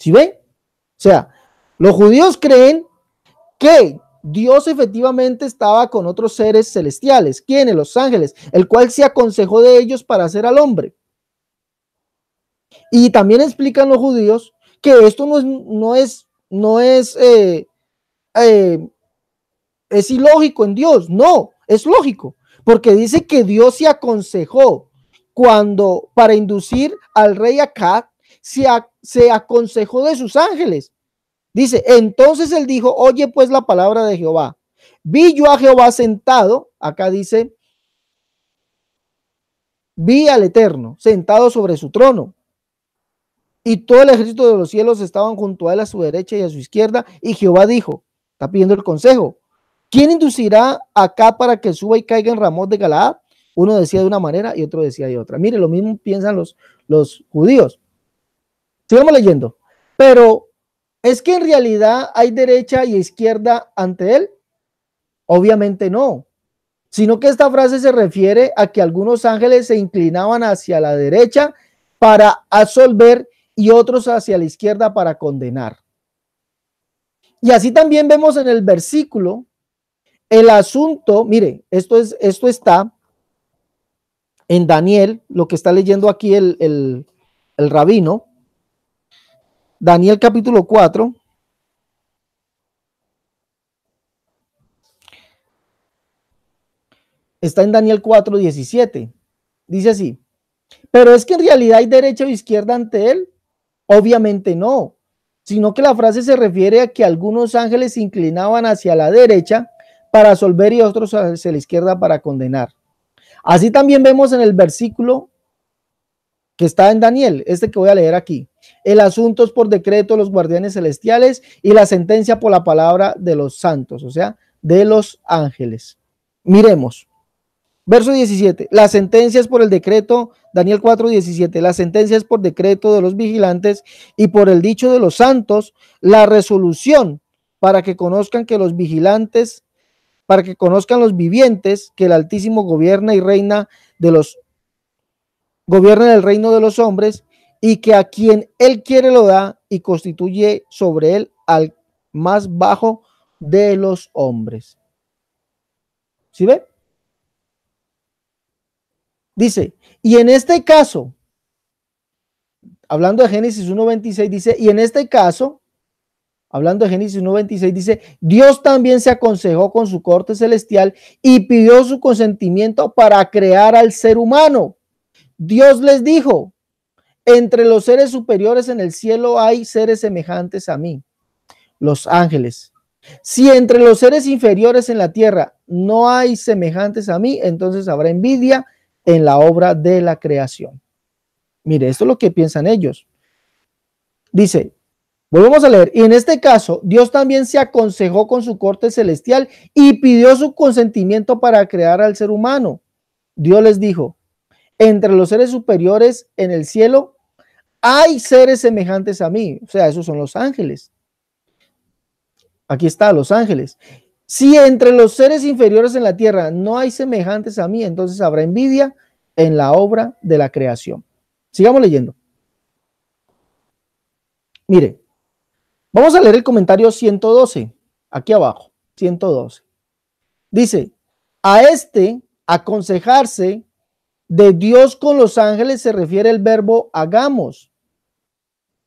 [SPEAKER 1] ¿Sí ven? O sea, los judíos creen que Dios efectivamente estaba con otros seres celestiales, quienes los ángeles, el cual se aconsejó de ellos para hacer al hombre. Y también explican los judíos que esto no es, no es, no es, eh, eh, es ilógico en Dios, no, es lógico, porque dice que Dios se aconsejó cuando para inducir al rey Acá se aconsejó de sus ángeles Dice, entonces él dijo, oye pues la palabra de Jehová. Vi yo a Jehová sentado, acá dice, vi al Eterno sentado sobre su trono. Y todo el ejército de los cielos estaban junto a él a su derecha y a su izquierda. Y Jehová dijo, está pidiendo el consejo, ¿quién inducirá acá para que suba y caiga en Ramón de Galaad? Uno decía de una manera y otro decía de otra. Mire, lo mismo piensan los, los judíos. Sigamos leyendo. Pero ¿Es que en realidad hay derecha y izquierda ante él? Obviamente no, sino que esta frase se refiere a que algunos ángeles se inclinaban hacia la derecha para absolver y otros hacia la izquierda para condenar. Y así también vemos en el versículo el asunto, mire, esto, es, esto está en Daniel, lo que está leyendo aquí el, el, el rabino, Daniel capítulo 4. Está en Daniel 4, 17. Dice así, pero es que en realidad hay derecha o izquierda ante él. Obviamente no, sino que la frase se refiere a que algunos ángeles se inclinaban hacia la derecha para absolver y otros hacia la izquierda para condenar. Así también vemos en el versículo que está en Daniel, este que voy a leer aquí. El asunto es por decreto de los guardianes celestiales y la sentencia por la palabra de los santos, o sea, de los ángeles. Miremos. Verso 17. La sentencia es por el decreto, Daniel 4, 17. La sentencia es por decreto de los vigilantes y por el dicho de los santos, la resolución para que conozcan que los vigilantes, para que conozcan los vivientes, que el Altísimo gobierna y reina de los gobierna el reino de los hombres y que a quien él quiere lo da y constituye sobre él al más bajo de los hombres. ¿Sí ve? Dice, y en este caso, hablando de Génesis 1.26, dice, y en este caso, hablando de Génesis 1.26, dice, Dios también se aconsejó con su corte celestial y pidió su consentimiento para crear al ser humano Dios les dijo, entre los seres superiores en el cielo hay seres semejantes a mí, los ángeles. Si entre los seres inferiores en la tierra no hay semejantes a mí, entonces habrá envidia en la obra de la creación. Mire, esto es lo que piensan ellos. Dice, volvemos a leer, y en este caso Dios también se aconsejó con su corte celestial y pidió su consentimiento para crear al ser humano. Dios les dijo, entre los seres superiores en el cielo hay seres semejantes a mí. O sea, esos son los ángeles. Aquí está, los ángeles. Si entre los seres inferiores en la tierra no hay semejantes a mí, entonces habrá envidia en la obra de la creación. Sigamos leyendo. Mire, vamos a leer el comentario 112, aquí abajo, 112. Dice, a este aconsejarse de Dios con los ángeles se refiere el verbo hagamos.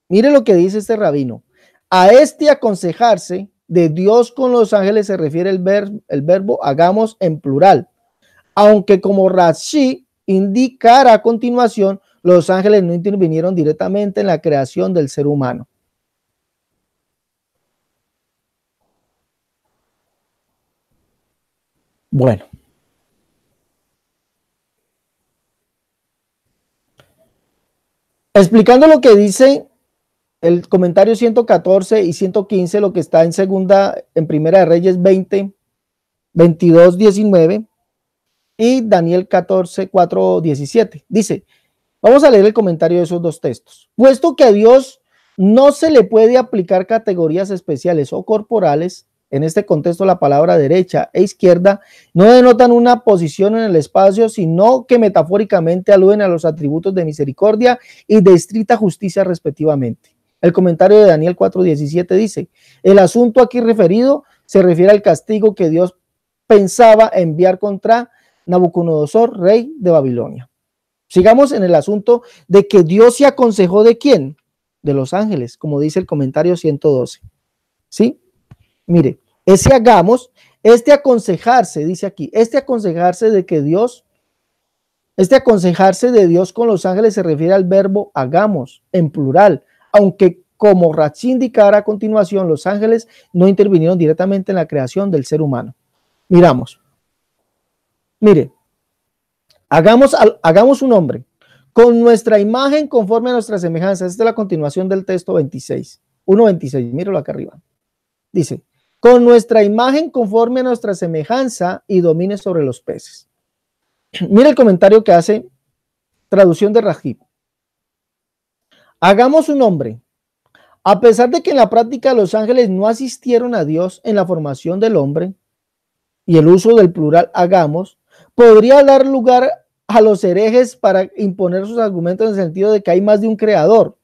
[SPEAKER 1] Mire lo que dice este rabino. A este aconsejarse de Dios con los ángeles se refiere el, ver, el verbo hagamos en plural. Aunque como Rashi indicará a continuación, los ángeles no intervinieron directamente en la creación del ser humano. Bueno, explicando lo que dice el comentario 114 y 115, lo que está en segunda, en primera de Reyes 20, 22, 19 y Daniel 14, 4, 17. Dice, vamos a leer el comentario de esos dos textos. Puesto que a Dios no se le puede aplicar categorías especiales o corporales, en este contexto, la palabra derecha e izquierda no denotan una posición en el espacio, sino que metafóricamente aluden a los atributos de misericordia y de estricta justicia respectivamente. El comentario de Daniel 4:17 dice, el asunto aquí referido se refiere al castigo que Dios pensaba enviar contra Nabucodonosor, rey de Babilonia. Sigamos en el asunto de que Dios se aconsejó de quién? De los ángeles, como dice el comentario 112. ¿Sí? Mire, ese hagamos, este aconsejarse, dice aquí, este aconsejarse de que Dios, este aconsejarse de Dios con los ángeles se refiere al verbo hagamos en plural, aunque como Rachi indicará a continuación, los ángeles no intervinieron directamente en la creación del ser humano. Miramos. Mire, hagamos, hagamos un hombre con nuestra imagen conforme a nuestra semejanza. Esta es la continuación del texto 26, 1.26, míralo acá arriba. Dice, con nuestra imagen conforme a nuestra semejanza y domine sobre los peces. Mira el comentario que hace traducción de Rajib. Hagamos un hombre. A pesar de que en la práctica los ángeles no asistieron a Dios en la formación del hombre y el uso del plural hagamos, podría dar lugar a los herejes para imponer sus argumentos en el sentido de que hay más de un creador.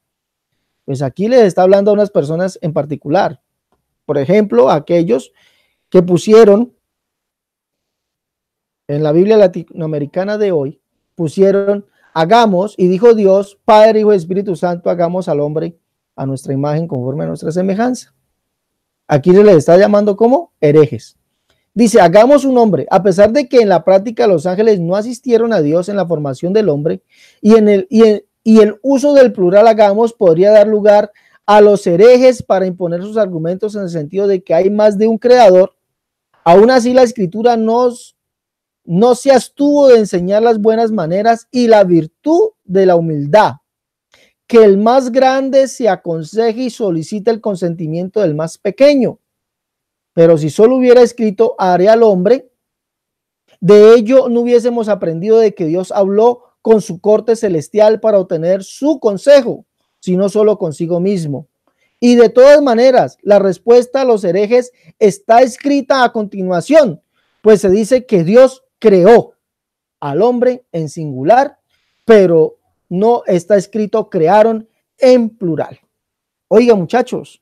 [SPEAKER 1] Pues aquí les está hablando a unas personas en particular. Por ejemplo, aquellos que pusieron en la Biblia latinoamericana de hoy, pusieron, hagamos, y dijo Dios, Padre, Hijo y Espíritu Santo, hagamos al hombre a nuestra imagen conforme a nuestra semejanza. Aquí se les está llamando como herejes. Dice, hagamos un hombre, a pesar de que en la práctica los ángeles no asistieron a Dios en la formación del hombre y, en el, y, y el uso del plural hagamos podría dar lugar a a los herejes para imponer sus argumentos en el sentido de que hay más de un creador, aún así la escritura nos, no se astuvo de enseñar las buenas maneras y la virtud de la humildad, que el más grande se aconseje y solicite el consentimiento del más pequeño. Pero si solo hubiera escrito haré al hombre, de ello no hubiésemos aprendido de que Dios habló con su corte celestial para obtener su consejo sino solo consigo mismo. Y de todas maneras, la respuesta a los herejes está escrita a continuación, pues se dice que Dios creó al hombre en singular, pero no está escrito crearon en plural. Oiga, muchachos,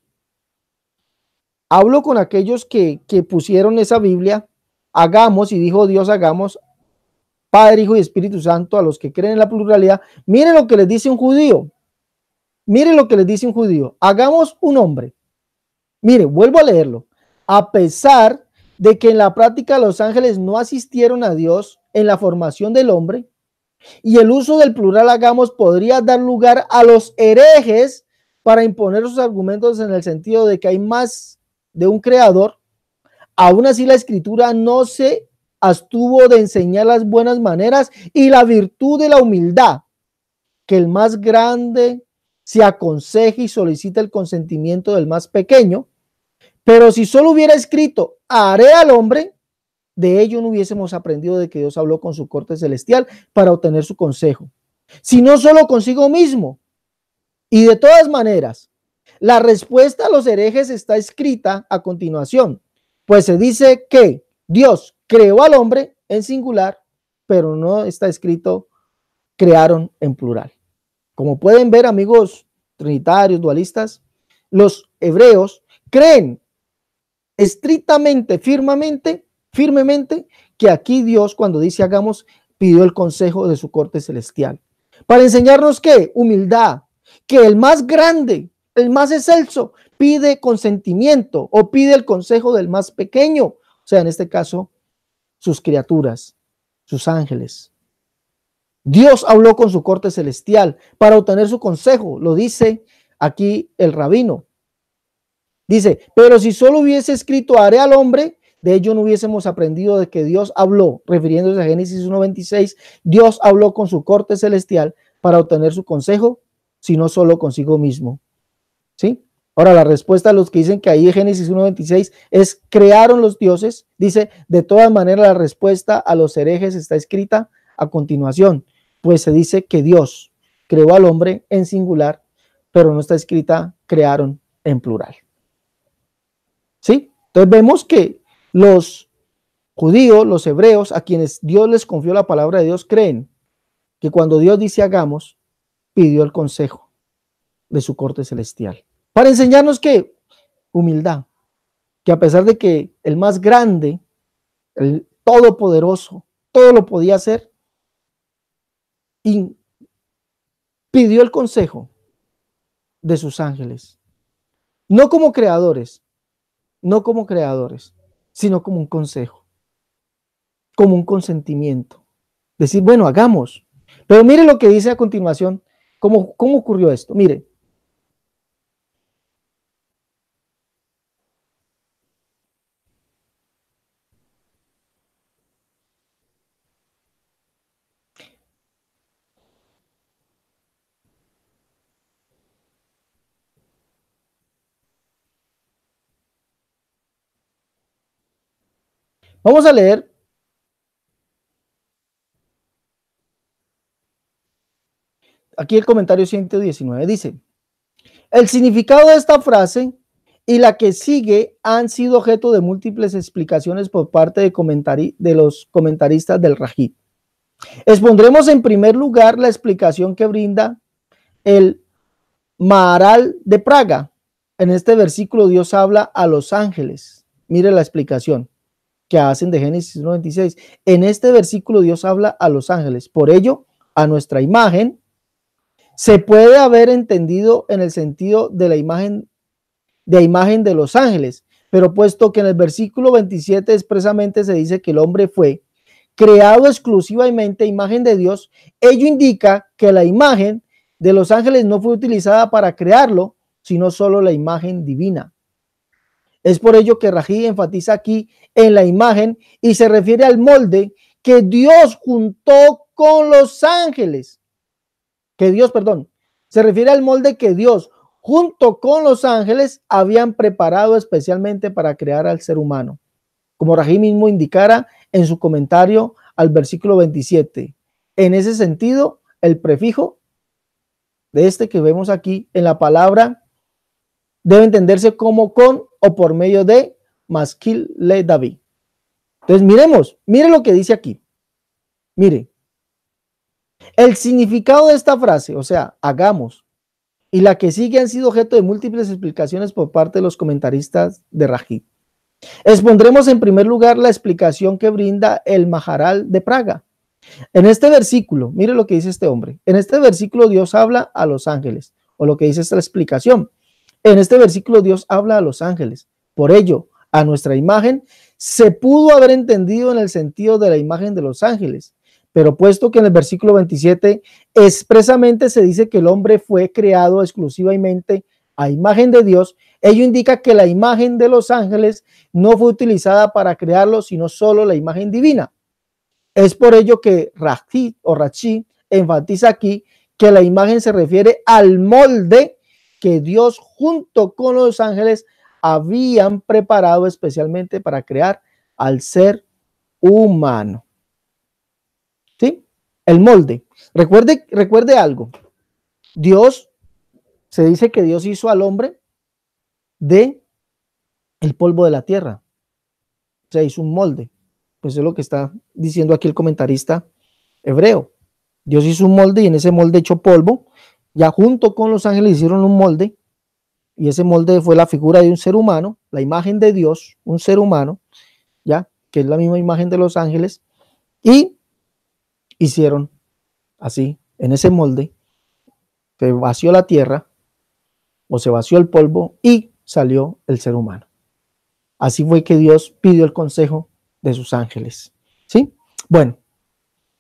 [SPEAKER 1] hablo con aquellos que, que pusieron esa Biblia, hagamos, y dijo Dios hagamos, Padre, Hijo y Espíritu Santo, a los que creen en la pluralidad. Miren lo que les dice un judío, Mire lo que les dice un judío, hagamos un hombre. Mire, vuelvo a leerlo. A pesar de que en la práctica los ángeles no asistieron a Dios en la formación del hombre, y el uso del plural hagamos podría dar lugar a los herejes para imponer sus argumentos en el sentido de que hay más de un creador, aún así la escritura no se astuvo de enseñar las buenas maneras y la virtud de la humildad, que el más grande se aconseje y solicita el consentimiento del más pequeño, pero si solo hubiera escrito, haré al hombre, de ello no hubiésemos aprendido de que Dios habló con su corte celestial para obtener su consejo, sino solo consigo mismo. Y de todas maneras, la respuesta a los herejes está escrita a continuación, pues se dice que Dios creó al hombre en singular, pero no está escrito crearon en plural. Como pueden ver, amigos trinitarios, dualistas, los hebreos creen estrictamente, firmemente, firmemente, que aquí Dios, cuando dice hagamos, pidió el consejo de su corte celestial. Para enseñarnos que humildad, que el más grande, el más excelso, pide consentimiento o pide el consejo del más pequeño, o sea, en este caso, sus criaturas, sus ángeles. Dios habló con su corte celestial para obtener su consejo, lo dice aquí el rabino. Dice, pero si solo hubiese escrito haré al hombre, de ello no hubiésemos aprendido de que Dios habló, refiriéndose a Génesis 1.26, Dios habló con su corte celestial para obtener su consejo, sino solo consigo mismo. ¿Sí? Ahora, la respuesta a los que dicen que ahí Génesis 1.26 es crearon los dioses, dice, de todas maneras la respuesta a los herejes está escrita a continuación pues se dice que Dios creó al hombre en singular, pero no está escrita crearon en plural. ¿Sí? Entonces vemos que los judíos, los hebreos, a quienes Dios les confió la palabra de Dios, creen que cuando Dios dice hagamos, pidió el consejo de su corte celestial. Para enseñarnos que humildad, que a pesar de que el más grande, el todopoderoso, todo lo podía hacer, y pidió el consejo de sus ángeles. No como creadores, no como creadores, sino como un consejo, como un consentimiento. Decir, bueno, hagamos. Pero mire lo que dice a continuación, cómo, cómo ocurrió esto. Mire, Vamos a leer aquí el comentario 119 dice, el significado de esta frase y la que sigue han sido objeto de múltiples explicaciones por parte de, de los comentaristas del Rajid. Expondremos en primer lugar la explicación que brinda el Maharal de Praga. En este versículo Dios habla a los ángeles. Mire la explicación que hacen de Génesis 96. En este versículo Dios habla a los ángeles. Por ello, a nuestra imagen se puede haber entendido en el sentido de la imagen de imagen de los ángeles, pero puesto que en el versículo 27 expresamente se dice que el hombre fue creado exclusivamente imagen de Dios, ello indica que la imagen de los ángeles no fue utilizada para crearlo, sino solo la imagen divina. Es por ello que Rají enfatiza aquí en la imagen y se refiere al molde que Dios juntó con los ángeles. Que Dios, perdón, se refiere al molde que Dios junto con los ángeles habían preparado especialmente para crear al ser humano. Como Rají mismo indicara en su comentario al versículo 27. En ese sentido, el prefijo de este que vemos aquí en la palabra debe entenderse como con o por medio de Masquil le David. Entonces miremos, mire lo que dice aquí. Mire, el significado de esta frase, o sea, hagamos, y la que sigue han sido objeto de múltiples explicaciones por parte de los comentaristas de Rajid. Expondremos en primer lugar la explicación que brinda el Maharal de Praga. En este versículo, mire lo que dice este hombre. En este versículo Dios habla a los ángeles, o lo que dice esta explicación. En este versículo Dios habla a los ángeles. Por ello, a nuestra imagen, se pudo haber entendido en el sentido de la imagen de los ángeles, pero puesto que en el versículo 27 expresamente se dice que el hombre fue creado exclusivamente a imagen de Dios, ello indica que la imagen de los ángeles no fue utilizada para crearlo, sino solo la imagen divina. Es por ello que Rachid o Rachi enfatiza aquí que la imagen se refiere al molde que Dios junto con los ángeles habían preparado especialmente para crear al ser humano. ¿Sí? El molde. Recuerde, recuerde algo. Dios, se dice que Dios hizo al hombre de el polvo de la tierra. O sea, hizo un molde. Pues es lo que está diciendo aquí el comentarista hebreo. Dios hizo un molde y en ese molde hecho polvo, ya junto con los ángeles hicieron un molde y ese molde fue la figura de un ser humano, la imagen de Dios, un ser humano, ya, que es la misma imagen de los ángeles, y hicieron así, en ese molde, se vació la tierra o se vació el polvo y salió el ser humano. Así fue que Dios pidió el consejo de sus ángeles. ¿Sí? Bueno,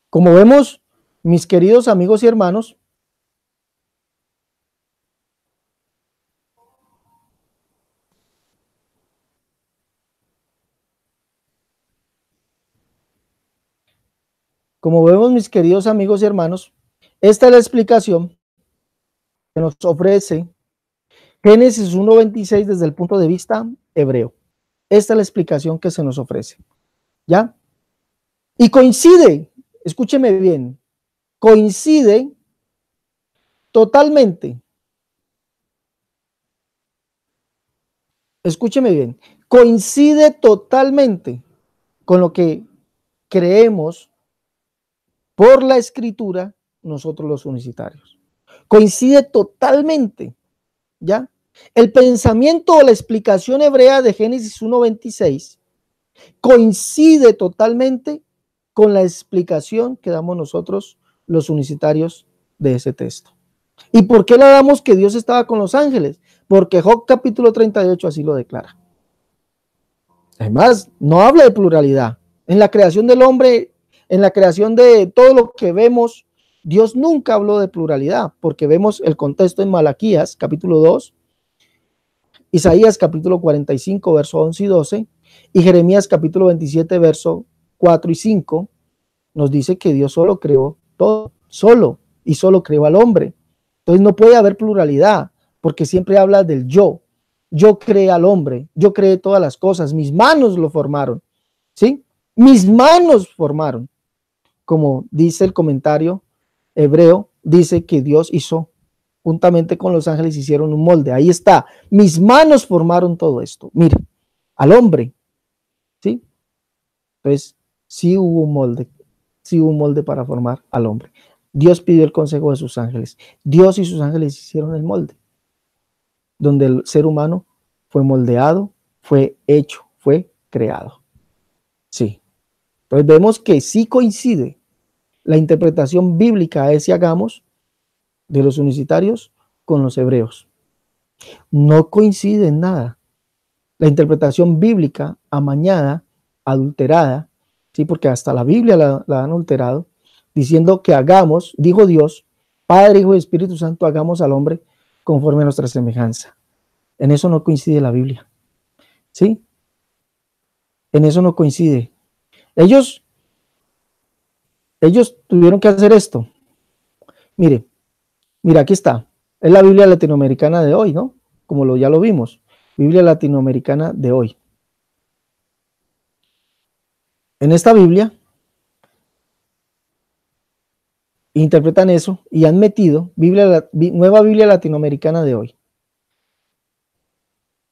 [SPEAKER 1] como vemos, mis queridos amigos y hermanos, Como vemos, mis queridos amigos y hermanos, esta es la explicación que nos ofrece Génesis 1.26 desde el punto de vista hebreo. Esta es la explicación que se nos ofrece. ¿Ya? Y coincide, escúcheme bien, coincide totalmente. Escúcheme bien, coincide totalmente con lo que creemos por la escritura nosotros los unicitarios. Coincide totalmente, ¿ya? El pensamiento o la explicación hebrea de Génesis 1.26 coincide totalmente con la explicación que damos nosotros los unicitarios de ese texto. ¿Y por qué le damos que Dios estaba con los ángeles? Porque Job capítulo 38 así lo declara. Además, no habla de pluralidad. En la creación del hombre en la creación de todo lo que vemos, Dios nunca habló de pluralidad, porque vemos el contexto en Malaquías capítulo 2, Isaías capítulo 45, verso 11 y 12, y Jeremías capítulo 27, verso 4 y 5, nos dice que Dios solo creó todo, solo, y solo creó al hombre. Entonces no puede haber pluralidad, porque siempre habla del yo. Yo creé al hombre, yo creé todas las cosas, mis manos lo formaron, ¿sí? Mis manos formaron como dice el comentario hebreo, dice que Dios hizo, juntamente con los ángeles hicieron un molde. Ahí está, mis manos formaron todo esto. Mira, al hombre, ¿sí? Entonces, sí hubo un molde, sí hubo un molde para formar al hombre. Dios pidió el consejo de sus ángeles. Dios y sus ángeles hicieron el molde, donde el ser humano fue moldeado, fue hecho, fue creado. Sí. Entonces vemos que sí coincide la interpretación bíblica es si hagamos de los unicitarios con los hebreos. No coincide en nada. La interpretación bíblica amañada, adulterada, sí, porque hasta la Biblia la, han alterado, diciendo que hagamos, dijo Dios, Padre, Hijo y Espíritu Santo, hagamos al hombre conforme a nuestra semejanza. En eso no coincide la Biblia. ¿Sí? En eso no coincide. Ellos ellos tuvieron que hacer esto. Mire, mira, aquí está. Es la Biblia latinoamericana de hoy, ¿no? Como lo, ya lo vimos. Biblia latinoamericana de hoy. En esta Biblia interpretan eso y han metido Biblia, nueva Biblia latinoamericana de hoy.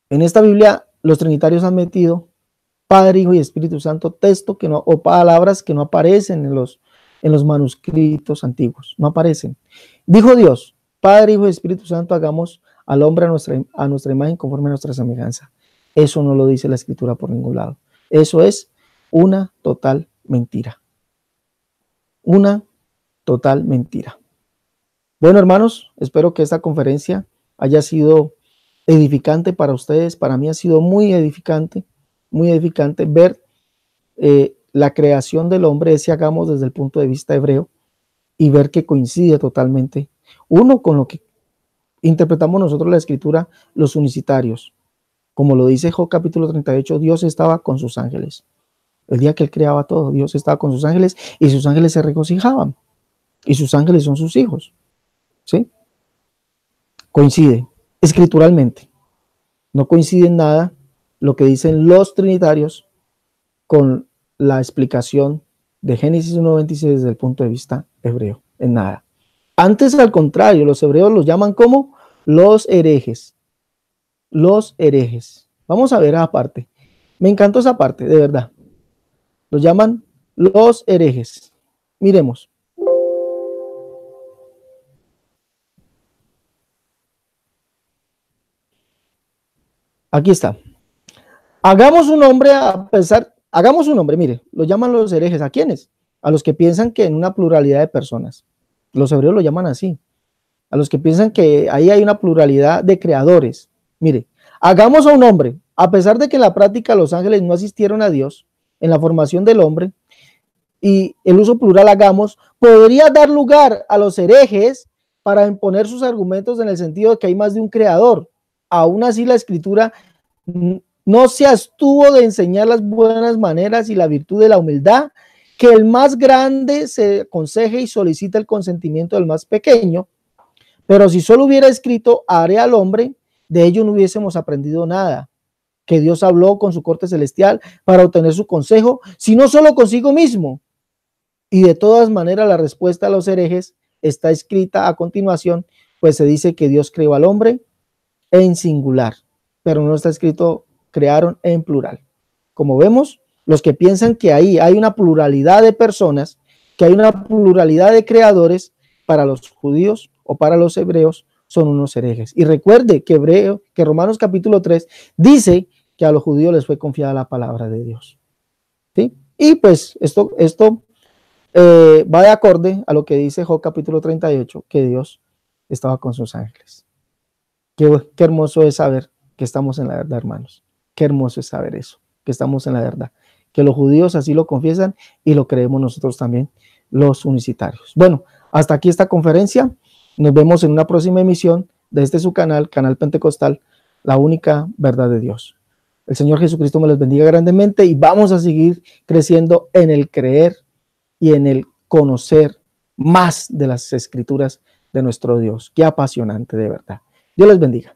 [SPEAKER 1] En esta Biblia los trinitarios han metido Padre, Hijo y Espíritu Santo, texto que no, o palabras que no aparecen en los en los manuscritos antiguos, no aparecen. Dijo Dios, Padre, Hijo y Espíritu Santo, hagamos al hombre a nuestra, a nuestra imagen conforme a nuestra semejanza. Eso no lo dice la escritura por ningún lado. Eso es una total mentira. Una total mentira. Bueno, hermanos, espero que esta conferencia haya sido edificante para ustedes. Para mí ha sido muy edificante, muy edificante ver eh, la creación del hombre es si hagamos desde el punto de vista hebreo y ver que coincide totalmente uno con lo que interpretamos nosotros la escritura los unicitarios. Como lo dice Job capítulo 38, Dios estaba con sus ángeles. El día que él creaba todo, Dios estaba con sus ángeles y sus ángeles se regocijaban. Y sus ángeles son sus hijos. ¿Sí? Coincide escrituralmente. No coincide en nada lo que dicen los trinitarios con la explicación de Génesis 1.26 desde el punto de vista hebreo, en nada. Antes, al contrario, los hebreos los llaman como los herejes. Los herejes. Vamos a ver aparte. Me encantó esa parte, de verdad. Los llaman los herejes. Miremos. Aquí está. Hagamos un hombre a pesar Hagamos un hombre, mire, lo llaman los herejes. ¿A quiénes? A los que piensan que en una pluralidad de personas. Los hebreos lo llaman así. A los que piensan que ahí hay una pluralidad de creadores. Mire, hagamos a un hombre. A pesar de que en la práctica los ángeles no asistieron a Dios en la formación del hombre y el uso plural hagamos, podría dar lugar a los herejes para imponer sus argumentos en el sentido de que hay más de un creador. Aún así, la escritura no se astuvo de enseñar las buenas maneras y la virtud de la humildad, que el más grande se aconseje y solicita el consentimiento del más pequeño. Pero si solo hubiera escrito, haré al hombre, de ello no hubiésemos aprendido nada, que Dios habló con su corte celestial para obtener su consejo, sino solo consigo mismo. Y de todas maneras la respuesta a los herejes está escrita a continuación, pues se dice que Dios creó al hombre en singular, pero no está escrito crearon en plural. Como vemos, los que piensan que ahí hay una pluralidad de personas, que hay una pluralidad de creadores, para los judíos o para los hebreos son unos herejes. Y recuerde que, hebreo, que Romanos capítulo 3 dice que a los judíos les fue confiada la palabra de Dios. ¿Sí? Y pues esto, esto eh, va de acorde a lo que dice Job capítulo 38, que Dios estaba con sus ángeles. Qué, qué hermoso es saber que estamos en la verdad, hermanos hermoso es saber eso, que estamos en la verdad, que los judíos así lo confiesan y lo creemos nosotros también, los unicitarios. Bueno, hasta aquí esta conferencia. Nos vemos en una próxima emisión de este su canal, Canal Pentecostal, la única verdad de Dios. El Señor Jesucristo me los bendiga grandemente y vamos a seguir creciendo en el creer y en el conocer más de las escrituras de nuestro Dios. Qué apasionante de verdad. Dios les bendiga.